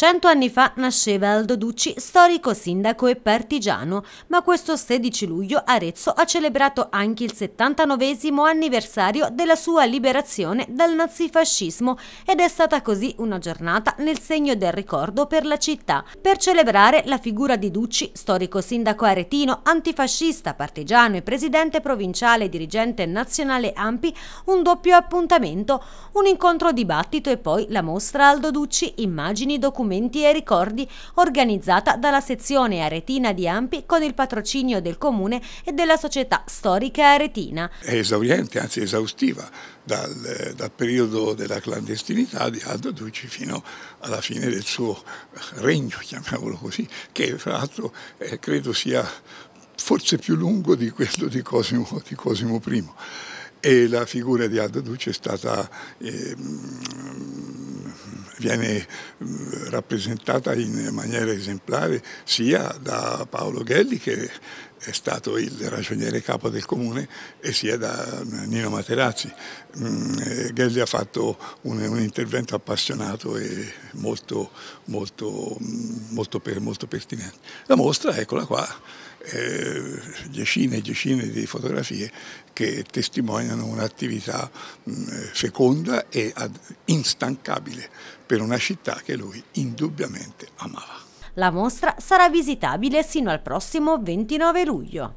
Cento anni fa nasceva Aldo Ducci, storico sindaco e partigiano, ma questo 16 luglio Arezzo ha celebrato anche il 79 anniversario della sua liberazione dal nazifascismo ed è stata così una giornata nel segno del ricordo per la città. Per celebrare la figura di Ducci, storico sindaco aretino, antifascista, partigiano e presidente provinciale e dirigente nazionale Ampi, un doppio appuntamento, un incontro dibattito e poi la mostra Aldo Ducci, immagini documentari Monumenti e Ricordi organizzata dalla sezione aretina di Ampi con il patrocinio del Comune e della società storica aretina. È esauriente, anzi esaustiva, dal, dal periodo della clandestinità di Aldo Ducci fino alla fine del suo regno, chiamiamolo così, che fra l'altro eh, credo sia forse più lungo di quello di Cosimo, di Cosimo I. E la figura di Aldo Duce è stata eh, viene eh, rappresentata in maniera esemplare sia da Paolo Ghelli che è stato il ragioniere capo del comune e sia da Nino Materazzi. Mm, Ghelli ha fatto un, un intervento appassionato e molto, molto, mm, molto, molto, pertinente. La mostra, eccola qua, eh, decine e decine di fotografie che testimoniano un'attività mm, feconda e ad, instancabile per una città che lui indubbiamente amava. La mostra sarà visitabile sino al prossimo 29 luglio.